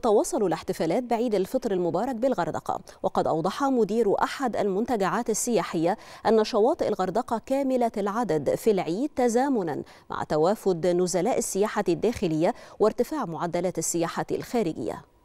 تتواصل الاحتفالات بعيد الفطر المبارك بالغردقة وقد أوضح مدير أحد المنتجعات السياحية أن شواطئ الغردقة كاملة العدد في العيد تزامنا مع توافد نزلاء السياحة الداخلية وارتفاع معدلات السياحة الخارجية